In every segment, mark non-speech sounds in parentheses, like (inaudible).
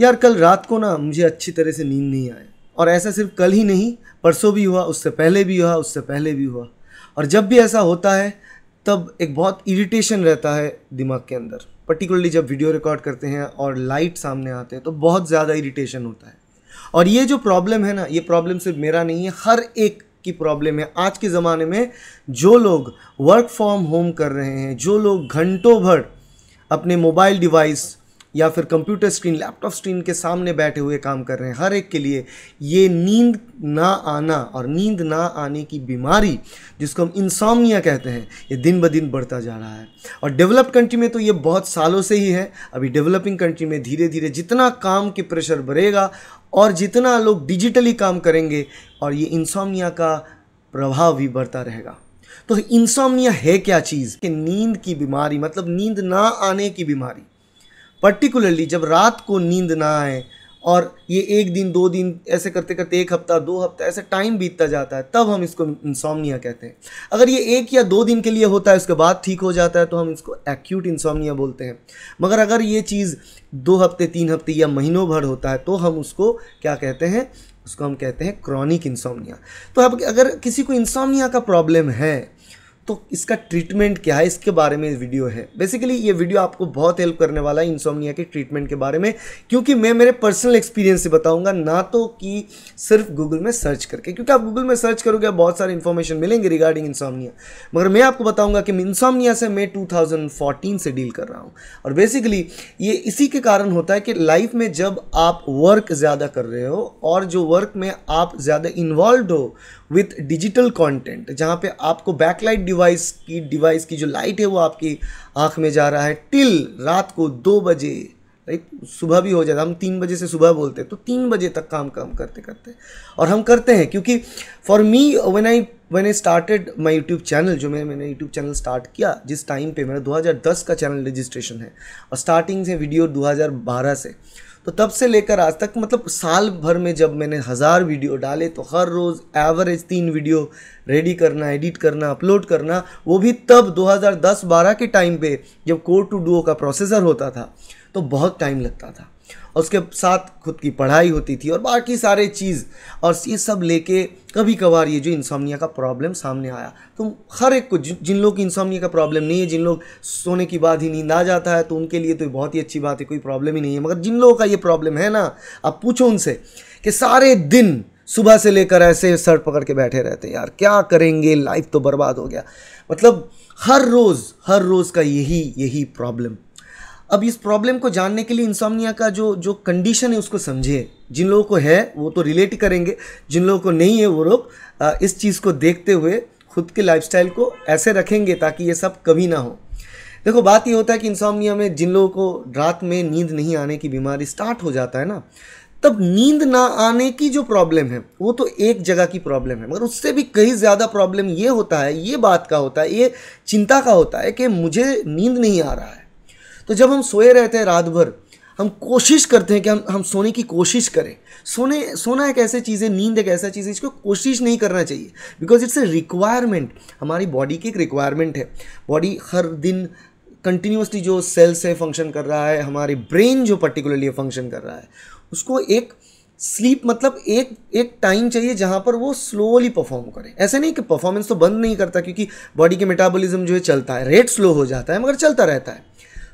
यार कल रात को ना मुझे अच्छी तरह से नींद नहीं आई और ऐसा सिर्फ कल ही नहीं परसों भी हुआ उससे पहले भी हुआ उससे पहले भी हुआ और जब भी ऐसा होता है तब एक बहुत इरिटेशन रहता है दिमाग के अंदर पर्टिकुलरली जब वीडियो रिकॉर्ड करते हैं और लाइट सामने आते हैं तो बहुत ज़्यादा इरिटेशन होता है और ये जो प्रॉब्लम है ना ये प्रॉब्लम सिर्फ मेरा नहीं है हर एक की प्रॉब्लम है आज के ज़माने में जो लोग वर्क फ्रॉम होम कर रहे हैं जो लोग घंटों भर अपने मोबाइल डिवाइस या फिर कंप्यूटर स्क्रीन लैपटॉप स्क्रीन के सामने बैठे हुए काम कर रहे हैं हर एक के लिए ये नींद ना आना और नींद ना आने की बीमारी जिसको हम इंसामिया कहते हैं ये दिन ब दिन बढ़ता जा रहा है और डेवलप्ड कंट्री में तो ये बहुत सालों से ही है अभी डेवलपिंग कंट्री में धीरे धीरे जितना काम के प्रेशर बढ़ेगा और जितना लोग डिजिटली काम करेंगे और ये इंसामिया का प्रभाव भी बढ़ता रहेगा तो इंसोमिया है क्या चीज़ कि नींद की बीमारी मतलब नींद ना आने की बीमारी पर्टिकुलरली जब रात को नींद ना आए और ये एक दिन दो दिन ऐसे करते करते एक हफ्ता दो हफ्ता ऐसे टाइम बीतता जाता है तब हम इसको इंसोमनिया कहते हैं अगर ये एक या दो दिन के लिए होता है उसके बाद ठीक हो जाता है तो हम इसको एक्यूट इंसोमनिया बोलते हैं मगर अगर ये चीज़ दो हफ्ते तीन हफ्ते या महीनों भर होता है तो हम उसको क्या कहते हैं उसको हम कहते हैं क्रॉनिक इंसॉमनिया तो अब अगर किसी को इंसॉमनिया का प्रॉब्लम है तो इसका ट्रीटमेंट क्या है इसके बारे में वीडियो है बेसिकली ये वीडियो आपको बहुत हेल्प करने वाला है इंसोमनिया के ट्रीटमेंट के बारे में क्योंकि मैं मेरे पर्सनल एक्सपीरियंस से बताऊंगा ना तो कि सिर्फ गूगल में सर्च करके क्योंकि आप गूगल में सर्च करोगे बहुत सारे इन्फॉर्मेशन मिलेंगे रिगार्डिंग इंसोमनिया मगर मैं आपको बताऊंगा कि इंसोमनिया से मैं टू से डील कर रहा हूँ और बेसिकली ये इसी के कारण होता है कि लाइफ में जब आप वर्क ज़्यादा कर रहे हो और जो वर्क में आप ज़्यादा इन्वॉल्व हो विथ डिजिटल कंटेंट जहाँ पे आपको बैकलाइट डिवाइस की डिवाइस की जो लाइट है वो आपकी आँख में जा रहा है टिल रात को दो बजे राइट सुबह भी हो जाता हम तीन बजे से सुबह बोलते हैं तो तीन बजे तक काम काम करते करते और हम करते हैं क्योंकि for me when I when I started my YouTube channel जो मैं मैंने यूट्यूब चैनल स्टार्ट किया जिस टाइम पे मेरा 2010 का चैनल रजिस्ट्रेशन है और स्टार्टिंग से वीडियो 2012 से तो तब से लेकर आज तक मतलब साल भर में जब मैंने हज़ार वीडियो डाले तो हर रोज़ एवरेज तीन वीडियो रेडी करना एडिट करना अपलोड करना वो भी तब 2010-12 के टाइम पे जब कोड टू डुओ का प्रोसेसर होता था तो बहुत टाइम लगता था उसके साथ खुद की पढ़ाई होती थी और बाकी सारे चीज़ और ये सब लेके कभी कभार ये जो इंसामिया का प्रॉब्लम सामने आया तो हर एक को जिन लोग की इंसामिया का प्रॉब्लम नहीं है जिन लोग सोने की बाद ही नींद आ जाता है तो उनके लिए तो बहुत ही अच्छी बात है कोई प्रॉब्लम ही नहीं है मगर जिन लोगों का ये प्रॉब्लम है ना आप पूछो उनसे कि सारे दिन सुबह से लेकर ऐसे सर पकड़ के बैठे रहते हैं यार क्या करेंगे लाइफ तो बर्बाद हो गया मतलब हर रोज़ हर रोज़ का यही यही प्रॉब्लम अब इस प्रॉब्लम को जानने के लिए इंसोमनिया का जो जो कंडीशन है उसको समझे जिन लोगों को है वो तो रिलेट करेंगे जिन लोगों को नहीं है वो लोग इस चीज़ को देखते हुए खुद के लाइफस्टाइल को ऐसे रखेंगे ताकि ये सब कभी ना हो देखो बात ये होता है कि इंसोमनिया में जिन लोगों को रात में नींद नहीं आने की बीमारी स्टार्ट हो जाता है ना तब नींद ना आने की जो प्रॉब्लम है वो तो एक जगह की प्रॉब्लम है मगर उससे भी कहीं ज़्यादा प्रॉब्लम ये होता है ये बात का होता है ये चिंता का होता है कि मुझे नींद नहीं आ रहा है तो जब हम सोए रहते हैं रात भर हम कोशिश करते हैं कि हम हम सोने की कोशिश करें सोने सोना एक ऐसी चीज़ है नींद एक ऐसा चीज़ है इसको कोशिश नहीं करना चाहिए बिकॉज इट्स ए रिक्वायरमेंट हमारी बॉडी की एक रिक्वायरमेंट है बॉडी हर दिन कंटिन्यूसली जो सेल्स है फंक्शन कर रहा है हमारे ब्रेन जो पर्टिकुलरली फंक्शन कर रहा है उसको एक स्लीप मतलब एक एक टाइम चाहिए जहाँ पर वो स्लोली परफॉर्म करे ऐसे नहीं कि परफॉर्मेंस तो बंद नहीं करता क्योंकि बॉडी के मेटाबॉलिज्म जो है चलता है रेट स्लो हो जाता है मगर चलता रहता है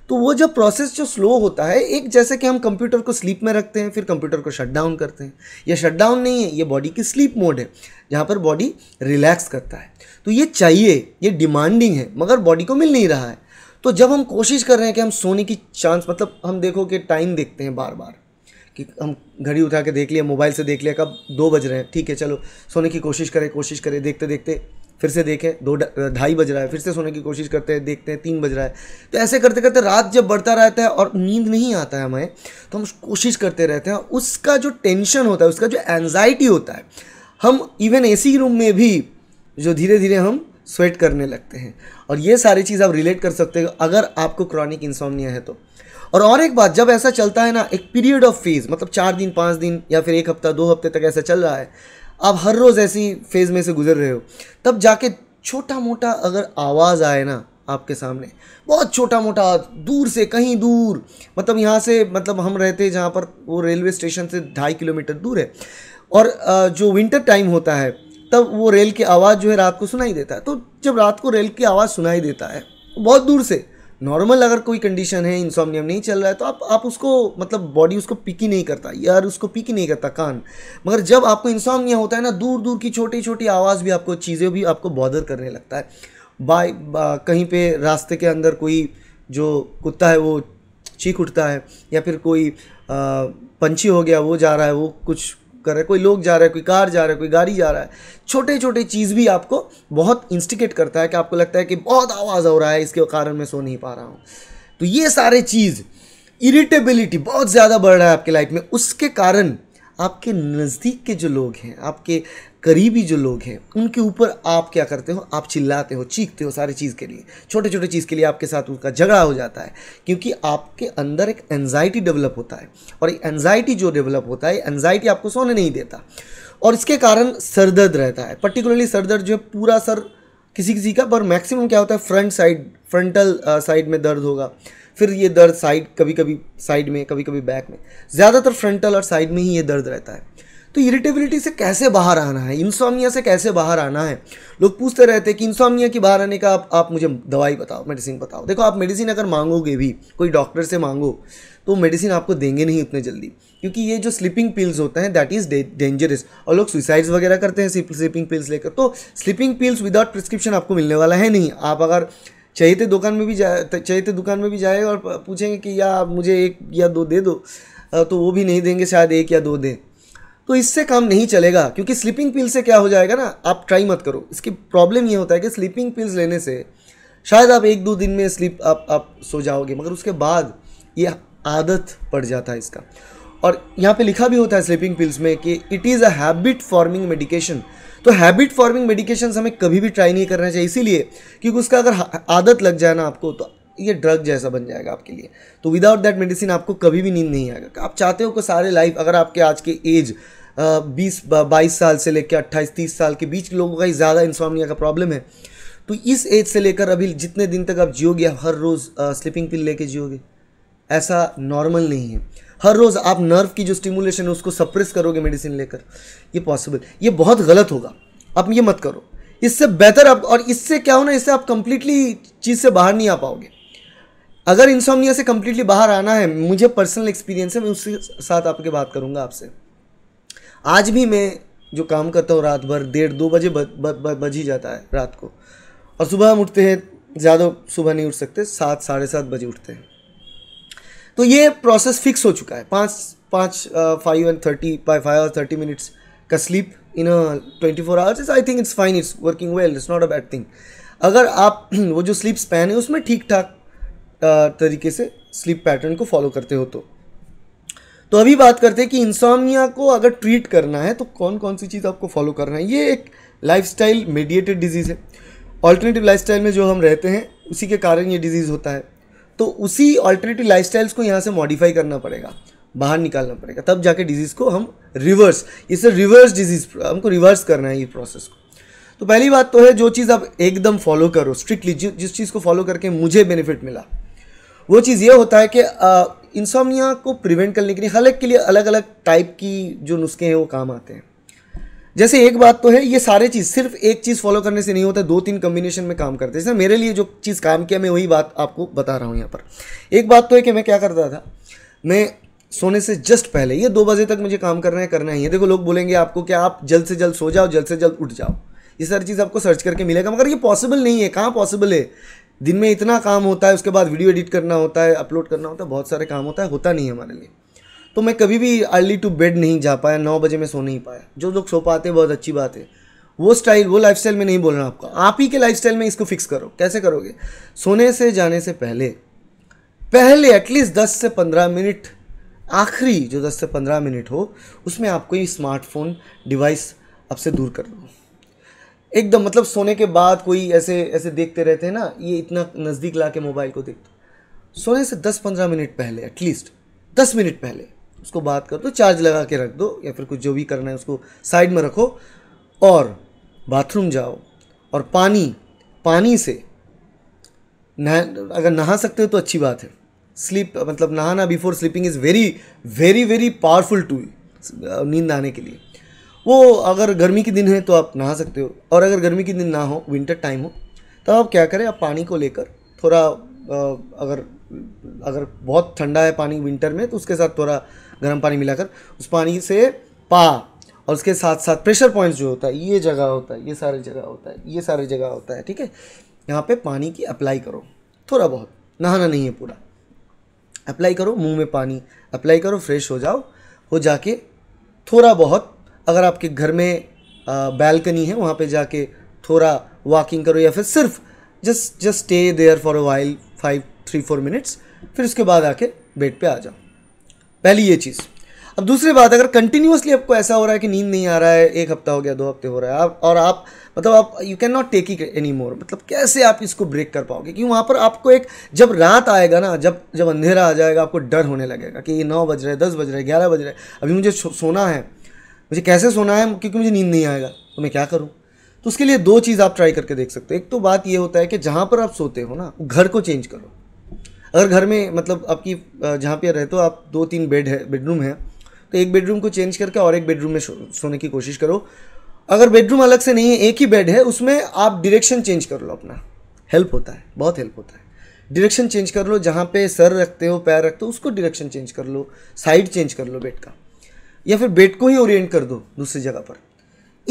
तो वो जो प्रोसेस जो स्लो होता है एक जैसे कि हम कंप्यूटर को स्लीप में रखते हैं फिर कंप्यूटर को शट डाउन करते हैं ये शट डाउन नहीं है ये बॉडी की स्लीप मोड है जहाँ पर बॉडी रिलैक्स करता है तो ये चाहिए ये डिमांडिंग है मगर बॉडी को मिल नहीं रहा है तो जब हम कोशिश कर रहे हैं कि हम सोने की चांस मतलब हम देखो कि टाइम देखते हैं बार बार कि हम घड़ी उठा के देख लिया मोबाइल से देख लिया कब दो बज रहे हैं ठीक है चलो सोने की कोशिश करें कोशिश करें देखते देखते फिर से देखें दो ढाई बज रहा है फिर से सोने की कोशिश करते हैं देखते हैं तीन बज रहा है तो ऐसे करते करते रात जब बढ़ता रहता है और नींद नहीं आता है हमें तो हम कोशिश करते रहते हैं उसका जो टेंशन होता है उसका जो एनजाइटी होता है हम इवन एसी रूम में भी जो धीरे धीरे हम स्वेट करने लगते हैं और ये सारी चीज़ आप रिलेट कर सकते हो अगर आपको क्रॉनिक इंसोमनिया है तो और और एक बात जब ऐसा चलता है ना एक पीरियड ऑफ फेज मतलब चार दिन पाँच दिन या फिर एक हफ्ता दो हफ्ते तक ऐसा चल रहा है आप हर रोज़ ऐसी फेज़ में से गुजर रहे हो तब जाके छोटा मोटा अगर आवाज़ आए ना आपके सामने बहुत छोटा मोटा दूर से कहीं दूर मतलब यहाँ से मतलब हम रहते जहाँ पर वो रेलवे स्टेशन से ढाई किलोमीटर दूर है और जो विंटर टाइम होता है तब वो रेल की आवाज़ जो है रात को सुनाई देता है तो जब रात को रेल की आवाज़ सुनाई देता है बहुत दूर से नॉर्मल अगर कोई कंडीशन है इंसोमनियम नहीं चल रहा है तो आप आप उसको मतलब बॉडी उसको पिक ही नहीं करता यार उसको पिक ही नहीं करता कान मगर जब आपको इंसोमनिया होता है ना दूर दूर की छोटी छोटी आवाज़ भी आपको चीज़ें भी आपको बॉदर करने लगता है बाय बा, कहीं पे रास्ते के अंदर कोई जो कुत्ता है वो चीख उठता है या फिर कोई पंछी हो गया वो जा रहा है वो कुछ कर रहा है कोई लोग जा रहा है कोई कार जा रहा है कोई गाड़ी जा रहा है छोटे छोटे चीज़ भी आपको बहुत इंस्टिकेट करता है कि आपको लगता है कि बहुत आवाज़ हो रहा है इसके कारण मैं सो नहीं पा रहा हूँ तो ये सारे चीज़ इरिटेबिलिटी बहुत ज़्यादा बढ़ रहा है आपके लाइफ में उसके कारण आपके नज़दीक के जो लोग हैं आपके करीबी जो लोग हैं उनके ऊपर आप क्या करते हो आप चिल्लाते हो चीखते हो सारी चीज़ के लिए छोटे छोटे चीज़ के लिए आपके साथ उनका झगड़ा हो जाता है क्योंकि आपके अंदर एक एनजाइटी डेवलप होता है और ये एनजाइटी जो डेवलप होता है एनजाइटी आपको सोने नहीं देता और इसके कारण सर दर्द रहता है पर्टिकुलरली सर दर्द जो है पूरा सर किसी किसी का पर मैक्सिमम क्या होता है फ्रंट साइड फ्रंटल साइड में दर्द होगा फिर ये दर्द साइड कभी कभी साइड में कभी कभी बैक में ज़्यादातर फ्रंटल और साइड में ही ये दर्द रहता है तो इरिटेबिलिटी से कैसे बाहर आना है इंसोमिया से कैसे बाहर आना है लोग पूछते रहते हैं कि इंसोमिया की बाहर आने का आप आप मुझे दवाई बताओ मेडिसिन बताओ देखो आप मेडिसिन अगर मांगोगे भी कोई डॉक्टर से मांगो तो मेडिसिन आपको देंगे नहीं उतने जल्दी क्योंकि ये जो स्लीपिंग पिल्स होते हैं दैट इज़ डेंजरस और लोग सुसाइड्स वगैरह करते हैं स्लीपिंग पिल्स लेकर तो स्लीपिंग पिल्स विदाउट प्रिस्क्रिप्शन आपको मिलने वाला है नहीं आप अगर चाहिए दुकान में भी जाए चाहिए दुकान में भी जाए और पूछेंगे कि या मुझे एक या दो दे दो तो वो भी नहीं देंगे शायद एक या दो दें तो इससे काम नहीं चलेगा क्योंकि स्लीपिंग पिल से क्या हो जाएगा ना आप ट्राई मत करो इसकी प्रॉब्लम ये होता है कि स्लीपिंग पिल्स लेने से शायद आप एक दो दिन में स्लीप आप आप सो जाओगे मगर उसके बाद ये आदत पड़ जाता है इसका और यहाँ पे लिखा भी होता है स्लीपिंग पिल्स में कि it is a habit forming medication तो हैबिट फॉर्मिंग मेडिकेशन हमें कभी भी ट्राई नहीं करना चाहिए इसीलिए क्योंकि उसका अगर आदत लग जाए ना आपको तो ये ड्रग जैसा बन जाएगा आपके लिए तो विदाउट दैट मेडिसिन आपको कभी भी नींद नहीं आएगा आप चाहते हो कि सारे लाइफ अगर आपके आज के एज बीस बाईस साल से लेकर अट्ठाईस तीस साल के बीच लोगों का ही ज़्यादा इंसोमिया का प्रॉब्लम है तो इस एज से लेकर अभी जितने दिन तक आप जियोगे आप हर रोज़ स्लीपिंग पिल लेके जियोगे ऐसा नॉर्मल नहीं है हर रोज़ आप नर्व की जो स्टिमुलेशन है उसको सप्रेस करोगे मेडिसिन लेकर ये पॉसिबल ये बहुत गलत होगा आप ये मत करो इससे बेहतर आप और इससे क्या होना इससे आप कंप्लीटली चीज़ से बाहर नहीं आ पाओगे अगर इंसोमिया से कंप्लीटली बाहर आना है मुझे पर्सनल एक्सपीरियंस है मैं उसके साथ आपके बात करूँगा आपसे आज भी मैं जो काम करता हूँ रात भर डेढ़ दो बजे बज ही जाता है रात को और सुबह हम उठते हैं ज़्यादा सुबह नहीं उठ सकते सात साढ़े सात बजे उठते हैं तो ये प्रोसेस फिक्स हो चुका है पाँच पाँच five and thirty by five hour thirty minutes का sleep in twenty four hours I think it's fine it's working well it's not a bad thing अगर आप (clears throat) वो जो स्लीप स्पैन है उसमें ठीक ठाक तरीके से स्लीप पैटर्न को फॉलो करते हो तो तो अभी बात करते हैं कि इंसामिया को अगर ट्रीट करना है तो कौन कौन सी चीज़ आपको फॉलो करना है ये एक लाइफ स्टाइल मेडिएटेड डिजीज़ है ऑल्टरनेटिव लाइफ स्टाइल में जो हम रहते हैं उसी के कारण ये डिजीज़ होता है तो उसी ऑल्टरनेटिव लाइफ स्टाइल्स को यहाँ से मॉडिफाई करना पड़ेगा बाहर निकालना पड़ेगा तब जाके डिजीज़ को हम रिवर्स इसे रिवर्स डिजीज़ हमको रिवर्स करना है ये प्रोसेस को तो पहली बात तो है जो चीज़ आप एकदम फॉलो करो स्ट्रिक्टली जिस चीज़ को फॉलो करके मुझे बेनिफिट मिला वो चीज़ ये होता है कि इंसोमिया को प्रिवेंट करने के लिए हर एक के लिए अलग अलग टाइप की जो नुस्खे हैं वो काम आते हैं जैसे एक बात तो है ये सारे चीज़ सिर्फ एक चीज़ फॉलो करने से नहीं होता दो तीन कम्बिनेशन में काम करते हैं जैसे मेरे लिए जो चीज़ काम किया मैं वही बात आपको बता रहा हूँ यहाँ पर एक बात तो है कि मैं क्या करता था मैं सोने से जस्ट पहले ये दो बजे तक मुझे काम करना है करना ही है देखो लोग बोलेंगे आपको कि आप जल्द से जल्द सो जाओ जल्द से जल्द उठ जाओ ये सारी चीज़ आपको सर्च करके मिलेगा मगर ये पॉसिबल नहीं है कहाँ पॉसिबल है दिन में इतना काम होता है उसके बाद वीडियो एडिट करना होता है अपलोड करना होता है बहुत सारे काम होता है होता नहीं है हमारे लिए तो मैं कभी भी अर्ली टू बेड नहीं जा पाया नौ बजे मैं सो नहीं पाया जो लोग सो पाते बहुत अच्छी बात है वो स्टाइल वो लाइफ में नहीं बोल रहा आपका आप ही के लाइफ में इसको फिक्स करो कैसे करोगे सोने से जाने से पहले पहले एटलीस्ट दस से पंद्रह मिनट आखिरी जो दस से पंद्रह मिनट हो उसमें आपको ये स्मार्टफोन डिवाइस आपसे दूर कर लो एकदम मतलब सोने के बाद कोई ऐसे ऐसे देखते रहते हैं ना ये इतना नज़दीक ला के मोबाइल को देखते सोने से दस पंद्रह मिनट पहले एटलीस्ट दस मिनट पहले उसको बात कर दो चार्ज लगा के रख दो या फिर कुछ जो भी करना है उसको साइड में रखो और बाथरूम जाओ और पानी पानी से नह अगर नहा सकते हो तो अच्छी बात है स्लीप मतलब नहाना before sleeping is very very very powerful to नींद आने के लिए वो अगर गर्मी के दिन है तो आप नहा सकते हो और अगर गर्मी के दिन ना हो विंटर टाइम हो तो आप क्या करें आप पानी को लेकर थोड़ा अगर अगर बहुत ठंडा है पानी विंटर में तो उसके साथ थोड़ा गर्म पानी मिलाकर उस पानी से पा और उसके साथ साथ प्रेशर पॉइंट्स जो होता है ये जगह होता है ये सारे जगह होता है ये सारे जगह होता है ठीक है यहाँ पे पानी की अप्लाई करो थोड़ा बहुत नहाना नहीं है पूरा अप्लाई करो मुंह में पानी अप्लाई करो फ्रेश हो जाओ हो जाके थोड़ा बहुत अगर आपके घर में बैल्कनी है वहाँ पे जाके थोड़ा वॉकिंग करो या फिर सिर्फ just just stay there for a while five three four minutes फिर उसके बाद आके बेड पे आ जाओ पहली ये चीज़ अब दूसरी बात अगर कंटिन्यूसली आपको ऐसा हो रहा है कि नींद नहीं आ रहा है एक हफ्ता हो गया दो हफ्ते हो रहा है आप और आप मतलब आप you can not take it any more मतलब कैसे आप इसको ब्रेक कर पाओगे क्योंकि वहाँ पर आपको एक जब रात आएगा ना जब जब अंधेरा आ जाएगा आपको डर होने लगेगा कि ये नौ बज रहे दस बज रहे ग्यारह बज रहे अभी मुझे सोना है मुझे कैसे सोना है क्योंकि मुझे नींद नहीं आएगा तो मैं क्या करूँ तो उसके लिए दो चीज़ आप ट्राई करके देख सकते हो एक तो बात ये होता है कि जहाँ पर आप सोते हो ना घर को चेंज करो अगर घर में मतलब आपकी जहाँ पर रहते हो आप दो तीन बेड है बेडरूम है तो एक बेडरूम को चेंज करके और एक बेडरूम में सोने की कोशिश करो अगर बेडरूम अलग से नहीं है एक ही बेड है उसमें आप डिरेक्शन चेंज कर लो अपना हेल्प होता है बहुत हेल्प होता है डिरेक्शन चेंज कर लो जहाँ पे सर रखते हो पैर रखते हो उसको डिरेक्शन चेंज कर लो साइड चेंज कर लो बेड का या फिर बेड को ही ओरिएंट कर दो दूसरी जगह पर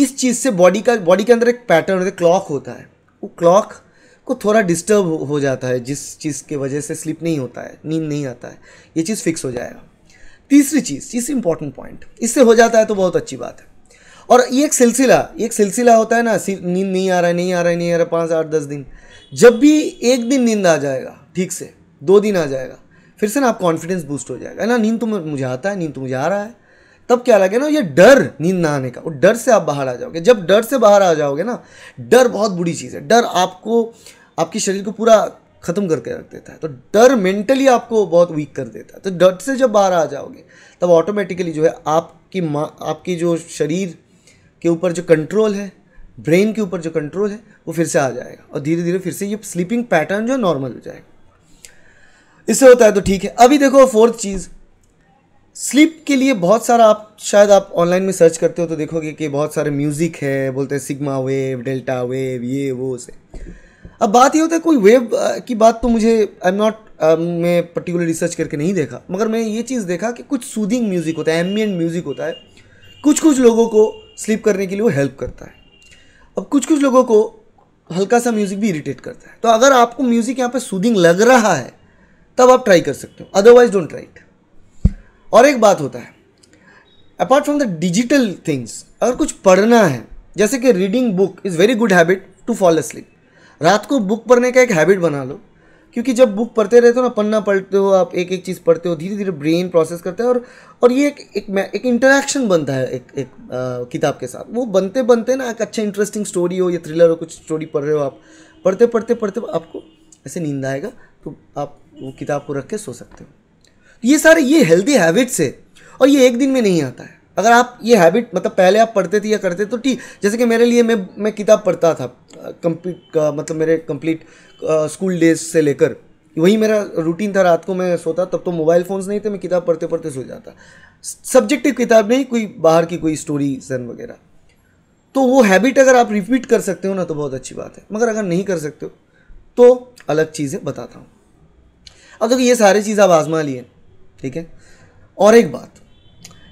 इस चीज़ से बॉडी का बॉडी के अंदर एक पैटर्न होता है क्लॉक होता है वो क्लॉक को थोड़ा डिस्टर्ब हो जाता है जिस चीज़ के वजह से स्लिप नहीं होता है नींद नहीं आता है ये चीज़ फिक्स हो जाएगा तीसरी चीज़ इस इंपॉर्टेंट पॉइंट इससे हो जाता है तो बहुत अच्छी बात है और ये एक सिलसिला ये एक सिलसिला होता है ना नींद नहीं आ रहा है नहीं आ रहा है नहीं आ रहा पाँच आठ दस दिन जब भी एक दिन नींद आ जाएगा ठीक से दो दिन आ जाएगा फिर से ना आप कॉन्फिडेंस बूस्ट हो जाएगा ना नींद तो मुझे आता है नींद तो मुझे आ रहा है तब क्या लगे ना ये डर नींद ना आने का वो डर से आप बाहर आ जाओगे जब डर से बाहर आ जाओगे ना डर बहुत बुरी चीज़ है डर आपको आपके शरीर को पूरा ख़त्म करके रख देता है तो डर मेंटली आपको बहुत वीक कर देता है तो डर से जब बाहर आ जाओगे तब ऑटोमेटिकली जो है आपकी माँ आपकी जो शरीर के ऊपर जो कंट्रोल है ब्रेन के ऊपर जो कंट्रोल है वो फिर से आ जाएगा और धीरे धीरे फिर से ये स्लीपिंग पैटर्न जो है नॉर्मल हो जाएगा इससे होता है तो ठीक है अभी देखो फोर्थ चीज़ स्लीप के लिए बहुत सारा आप शायद आप ऑनलाइन में सर्च करते हो तो देखोगे कि बहुत सारे म्यूज़िक है बोलते हैं सिग्मा वेव डेल्टा वेव ये वो से अब बात ये होता है कोई वेव की बात तो मुझे आई एम नॉट मैं पर्टिकुलर रिसर्च करके नहीं देखा मगर मैं ये चीज़ देखा कि कुछ सूदिंग म्यूज़िक होता है एम्बियंट म्यूज़िक होता है कुछ कुछ लोगों को स्लीप करने के लिए वो हेल्प करता है अब कुछ कुछ लोगों को हल्का सा म्यूज़िक भी इरीटेट करता है तो अगर आपको म्यूज़िक यहाँ पर सूदिंग लग रहा है तब आप ट्राई कर सकते हो अदरवाइज डोंट ट्राई इट और एक बात होता है apart from the digital things अगर कुछ पढ़ना है जैसे कि reading book is very good habit to fall sleep रात को बुक पढ़ने का एक हैबिट बना लो क्योंकि जब बुक पढ़ते रहते हो ना पन्ना पढ़ते हो आप एक एक चीज़ पढ़ते हो धीरे धीरे ब्रेन प्रोसेस करते हो और और ये एक एक एक इंटरेक्शन बनता है एक एक आ, किताब के साथ वो बनते बनते ना एक अच्छा इंटरेस्टिंग स्टोरी हो या थ्रिलर हो कुछ स्टोरी पढ़ रहे हो आप पढ़ते पढ़ते पढ़ते आपको ऐसे नींद आएगा तो आप वो किताब को रख के सो सकते हो ये सारे ये हेल्दी हैबिट्स है और ये एक दिन में नहीं आता है अगर आप ये हैबिट मतलब पहले आप पढ़ते थे या करते तो ठीक जैसे कि मेरे लिए मैं मैं किताब पढ़ता था कम्प्लीट मतलब मेरे कंप्लीट स्कूल डेज से लेकर वही मेरा रूटीन था रात को मैं सोता तब तो मोबाइल फ़ोन्स नहीं थे मैं किताब पढ़ते पढ़ते सो जाता सब्जेक्टिव किताब नहीं कोई बाहर की कोई स्टोरी सन वगैरह तो वो हैबिट अगर आप रिपीट कर सकते हो ना तो बहुत अच्छी बात है मगर अगर नहीं कर सकते हो तो अलग चीज़ें बताता हूँ अब देखो ये सारी चीज़ आप आजमा लिए ठीक है और एक बात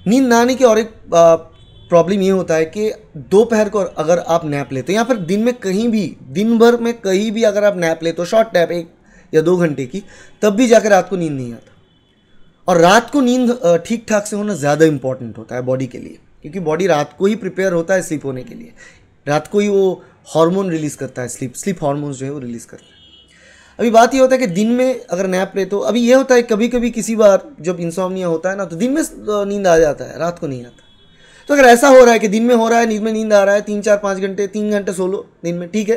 नींद ना आने की और एक प्रॉब्लम ये होता है कि दोपहर को अगर आप नैप लेते हो या फिर दिन में कहीं भी दिन भर में कहीं भी अगर आप नैप लेते हो शॉर्ट नैप एक या दो घंटे की तब भी जाकर रात को नींद नहीं आता और रात को नींद ठीक ठाक से होना ज़्यादा इंपॉर्टेंट होता है बॉडी के लिए क्योंकि बॉडी रात को ही प्रिपेयर होता है स्लीप होने के लिए रात को ही वो हार्मोन रिलीज़ करता है स्लीप स्लीप हार्मोन्स जो है वो रिलीज़ करता है अभी बात ये होता है कि दिन में अगर नैप ले तो अभी ये होता है कभी कभी किसी बार जब इंसोमनिया होता है ना तो दिन में नींद आ जाता है रात को नहीं आता तो अगर ऐसा हो रहा है कि दिन में हो रहा है नींद में नींद आ रहा है तीन चार पाँच घंटे तीन घंटे सो लो दिन में ठीक है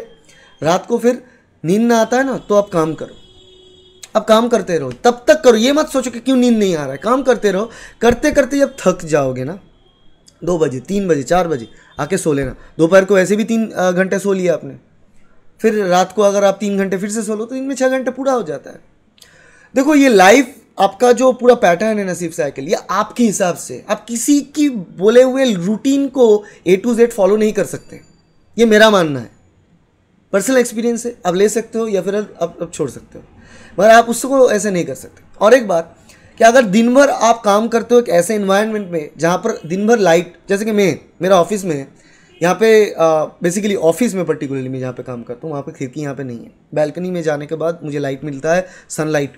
रात को फिर नींद ना आता है ना तो आप काम करो आप काम करते रहो तब तक करो ये मत सोचो कि क्यों नींद नहीं आ रहा है काम करते रहो करते करते जब थक जाओगे ना दो बजे तीन बजे चार बजे आके सो लेना दोपहर को ऐसे भी तीन घंटे सो लिया आपने फिर रात को अगर आप तीन घंटे फिर से सो लो तो दिन में छः घंटे पूरा हो जाता है देखो ये लाइफ आपका जो पूरा पैटर्न है नसीब साइकिल ये आपके हिसाब से आप किसी की बोले हुए रूटीन को ए टू जेड फॉलो नहीं कर सकते ये मेरा मानना है पर्सनल एक्सपीरियंस है आप ले सकते हो या फिर आप, आप छोड़ सकते हो मगर आप उसको ऐसे नहीं कर सकते और एक बात कि अगर दिन भर आप काम करते हो एक ऐसे इन्वायरमेंट में जहाँ पर दिन भर लाइट जैसे कि मैं मेरा ऑफिस में है यहाँ पे बेसिकली ऑफिस में पर्टिकुलरली मैं जहाँ पे काम करता हूँ वहाँ पे खिड़की यहाँ पे नहीं है बैल्कनी में जाने के बाद मुझे लाइट मिलता है सनलाइट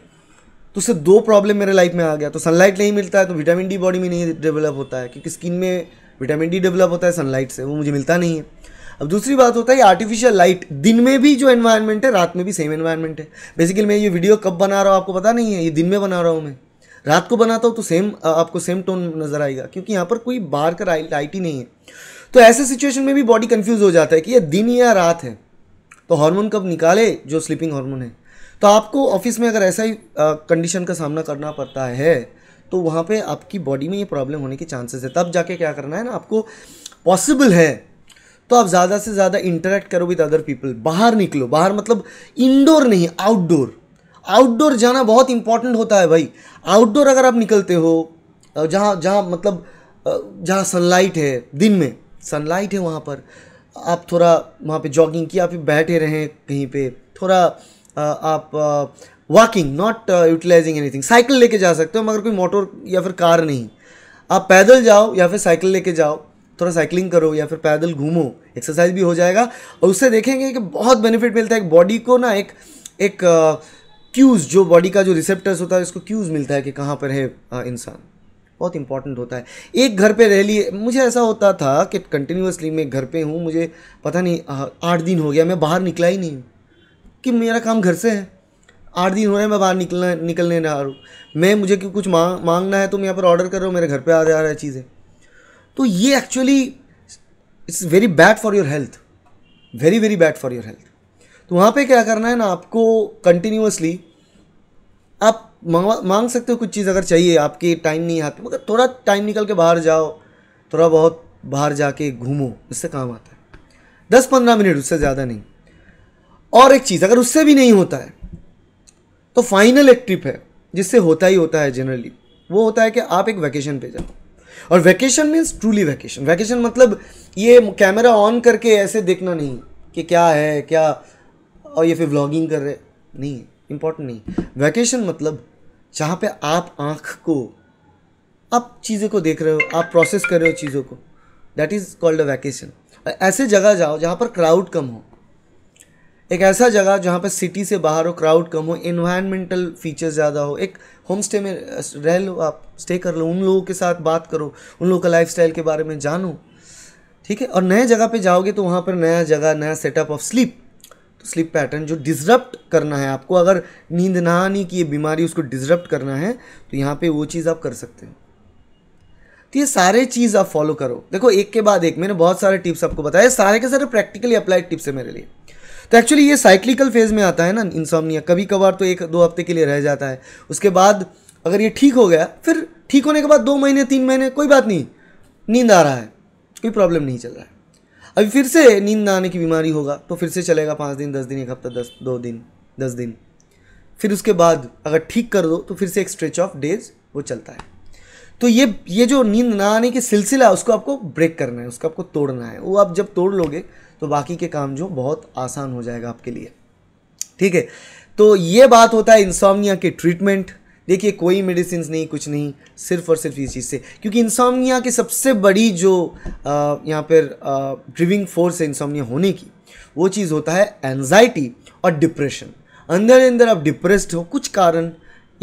तो उससे दो प्रॉब्लम मेरे लाइफ में आ गया तो सनलाइट नहीं मिलता है तो विटामिन डी बॉडी में नहीं डेवलप होता है क्योंकि स्किन में विटामिन डी डेवलप होता है सनलाइट से वो मुझे मिलता नहीं है अब दूसरी बात होता है आर्टिफिशियल लाइट दिन में भी जो एन्वायरमेंट है रात में भी सेम एन्वायरमेंट है बेसिकली मैं ये वीडियो कब बना रहा हूँ आपको पता नहीं है ये दिन में बना रहा हूँ मैं रात को बनाता हूँ तो सेम आपको सेम टोन नज़र आएगा क्योंकि यहाँ पर कोई बाहर का लाइट ही नहीं है तो ऐसे सिचुएशन में भी बॉडी कन्फ्यूज़ हो जाता है कि ये दिन या रात है तो हार्मोन कब निकाले जो स्लीपिंग हार्मोन है तो आपको ऑफिस में अगर ऐसा ही कंडीशन का सामना करना पड़ता है तो वहाँ पे आपकी बॉडी में ये प्रॉब्लम होने के चांसेस है तब जाके क्या करना है ना आपको पॉसिबल है तो आप ज़्यादा से ज़्यादा इंटरेक्ट करो विद अदर पीपल बाहर निकलो बाहर मतलब इंडोर नहीं आउटडोर आउटडोर जाना बहुत इंपॉर्टेंट होता है भाई आउटडोर अगर आप निकलते हो जहाँ जहाँ मतलब जहाँ सनलाइट है दिन में सनलाइट है वहाँ पर आप थोड़ा वहाँ पे जॉगिंग की आप बैठे रहें कहीं पे थोड़ा आप walking not utilising anything cycle लेके जा सकते हो मगर कोई मोटर या फिर कार नहीं आप पैदल जाओ या फिर साइकिल लेके जाओ थोड़ा साइकिलिंग करो या फिर पैदल घूमो एक्सरसाइज भी हो जाएगा और उससे देखेंगे कि बहुत बेनिफिट मिलता है बॉडी को ना एक एक क्यूज़ जो बॉडी का जो रिसेप्टर्स होता है उसको क्यूज़ मिलता है कि कहाँ पर है इंसान बहुत इंपॉर्टेंट होता है एक घर पे रह लिए मुझे ऐसा होता था कि कंटिन्यूसली मैं घर पे हूँ मुझे पता नहीं आठ दिन हो गया मैं बाहर निकला ही नहीं कि मेरा काम घर से है आठ दिन हो रहे हैं मैं बाहर निकलना निकलने रहा हूँ मैं मुझे कुछ मांग मांगना है तो मैं यहाँ पर ऑर्डर कर रहा हूँ मेरे घर पर आ जा रहा है चीज़ें तो ये actually it's very bad for your health very very bad for your health तो वहाँ पे क्या करना है ना आपको कंटिन्यूसली आप मंगवा मांग सकते हो कुछ चीज़ अगर चाहिए आपके टाइम नहीं आती मगर थोड़ा टाइम निकल के बाहर जाओ थोड़ा बहुत बाहर जाके घूमो उससे काम आता है दस पंद्रह मिनट उससे ज़्यादा नहीं और एक चीज़ अगर उससे भी नहीं होता है तो फाइनल एक ट्रिप है जिससे होता ही होता है जनरली वो होता है कि आप एक वैकेशन पे जाओ और vacation means truly vacation vacation मतलब ये कैमरा ऑन करके ऐसे देखना नहीं कि क्या है क्या और ये फिर व्लॉगिंग कर रहे नहीं इम्पोर्टेंट नहीं वैकेशन मतलब जहाँ पे आप आँख को आप चीज़ें को देख रहे हो आप प्रोसेस कर रहे हो चीज़ों को that is called a vacation ऐसे जगह जाओ जहाँ पर क्राउड कम हो एक ऐसा जगह जहाँ पर सिटी से बाहर हो क्राउड कम हो इन्वायरमेंटल फीचर्स ज़्यादा हो एक होम स्टे में रह लो आप स्टे कर लो उन लोगों के साथ बात करो उन लोगों का लाइफ के बारे में जानो ठीक है और नए जगह पे जाओगे तो वहाँ पर नया जगह नया setup of sleep sleep pattern जो डिज़रप्ट करना है आपको अगर नींद ना आने की ये बीमारी उसको डिज़रप्ट करना है तो यहाँ पे वो चीज़ आप कर सकते हैं तो ये सारे चीज़ आप फॉलो करो देखो एक के बाद एक मैंने बहुत सारे टिप्स आपको बताया सारे के सारे प्रैक्टिकली अप्लाइड टिप्स है मेरे लिए तो एक्चुअली ये साइक्लिकल फेज में आता है ना इंसॉमनिया कभी कभार तो एक दो हफ्ते के लिए रह जाता है उसके बाद अगर ये ठीक हो गया फिर ठीक होने के बाद दो महीने तीन महीने कोई बात नहीं नींद आ रहा है कोई प्रॉब्लम नहीं चल रहा है अभी फिर से नींद ना आने की बीमारी होगा तो फिर से चलेगा पाँच दिन दस दिन एक हफ्ता दस दो दिन दस दिन फिर उसके बाद अगर ठीक कर दो तो फिर से एक स्ट्रेच ऑफ डेज वो चलता है तो ये ये जो नींद ना आने की सिलसिला है उसको आपको ब्रेक करना है उसको आपको तोड़ना है वो आप जब तोड़ लोगे तो बाकी के काम जो बहुत आसान हो जाएगा आपके लिए ठीक है तो ये बात होता है इंसामिया के ट्रीटमेंट देखिए कोई मेडिसिन नहीं कुछ नहीं सिर्फ और सिर्फ इस चीज़ से क्योंकि इंसामिया की सबसे बड़ी जो यहाँ पर ड्रिविंग फोर्स है इंसामिया होने की वो चीज़ होता है एनजाइटी और डिप्रेशन अंदर अंदर आप डिप्रेस्ड हो कुछ कारण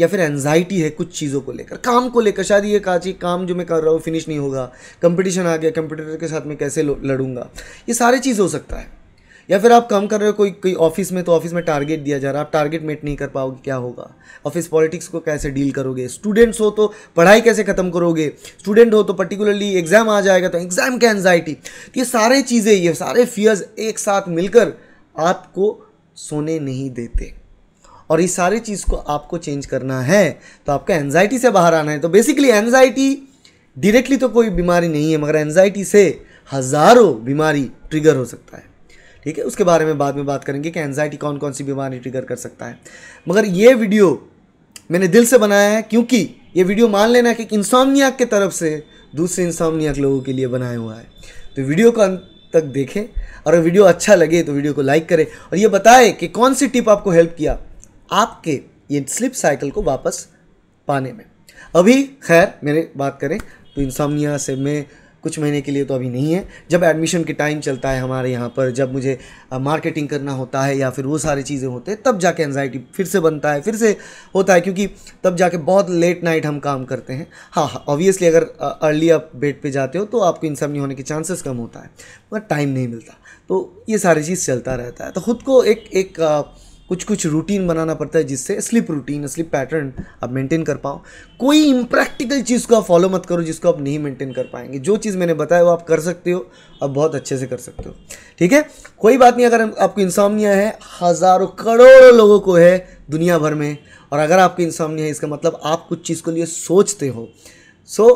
या फिर एनजाइटी है कुछ चीज़ों को लेकर काम को लेकर शायद ये कहा चाहिए काम जो मैं कर रहा हूँ फिनिश नहीं होगा कंपटीशन आ गया कंप्यूटर के साथ मैं कैसे लड़ूंगा ये सारी चीज़ हो सकता है या फिर आप काम कर रहे हो कोई कोई ऑफिस में तो ऑफिस में टारगेट दिया जा रहा है आप टारगेट मेट नहीं कर पाओगे क्या होगा ऑफिस पॉलिटिक्स को कैसे डील करोगे स्टूडेंट्स हो तो पढ़ाई कैसे ख़त्म करोगे स्टूडेंट हो तो पर्टिकुलरली एग्जाम आ जाएगा तो एग्जाम के एनजाइटी ये सारे चीज़ें ये सारे फियर्स एक साथ मिलकर आपको सोने नहीं देते और इस सारी चीज़ को आपको चेंज करना है तो आपको एनजाइटी से बाहर आना है तो बेसिकली एनजाइटी डायरेक्टली तो कोई बीमारी नहीं है मगर एनजाइटी से हज़ारों बीमारी ट्रिगर हो सकता है ठीक है उसके बारे में बाद में बात करेंगे कि एनजाइटी कौन कौन सी बीमारी ट्रिगर कर सकता है मगर ये वीडियो मैंने दिल से बनाया है क्योंकि ये वीडियो मान लेना कि इंसामनियाक के तरफ से दूसरे इंसामनियाक लोगों के लिए बनाया हुआ है तो वीडियो को अंत तक देखें और वीडियो अच्छा लगे तो वीडियो को लाइक करें और ये बताएं कि कौन सी टिप आपको हेल्प किया आपके ये स्लिप साइकिल को वापस पाने में अभी खैर मेरे बात करें तो इंसामनिया से मैं कुछ महीने के लिए तो अभी नहीं है जब एडमिशन के टाइम चलता है हमारे यहाँ पर जब मुझे मार्केटिंग करना होता है या फिर वो सारी चीज़ें होते हैं तब जाके एनजाइटी फिर से बनता है फिर से होता है क्योंकि तब जाके बहुत लेट नाइट हम काम करते हैं हाँ हाँ ऑब्वियसली अगर अर्ली आप बेड पर जाते हो तो आपको नहीं होने के चांसेस कम होता है मगर टाइम नहीं मिलता तो ये सारी चीज़ चलता रहता है तो ख़ुद को एक एक कुछ कुछ रूटीन बनाना पड़ता है जिससे स्लिप रूटीन स्लिप पैटर्न आप मेंटेन कर पाओ कोई इम्प्रैक्टिकल चीज़ को आप फॉलो मत करो जिसको आप नहीं मेंटेन कर पाएंगे जो चीज़ मैंने बताया वो आप कर सकते हो आप बहुत अच्छे से कर सकते हो ठीक है कोई बात नहीं अगर आपको इंसामनिया है हज़ारों करोड़ों लोगों को है दुनिया भर में और अगर आपको इंसामनिया है इसका मतलब आप कुछ चीज़ को लिए सोचते हो so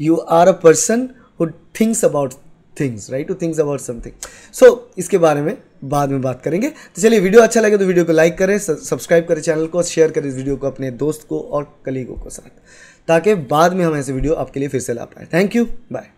you are a person who thinks about things right to things about something so इसके बारे में बाद में बात करेंगे तो चलिए वीडियो अच्छा लगे तो वीडियो को लाइक करें सब्सक्राइब करें चैनल को शेयर करें इस वीडियो को अपने दोस्त को और कलीगों को साथ ताकि बाद में हम ऐसे वीडियो आपके लिए फिर से ला पाए थैंक यू बाय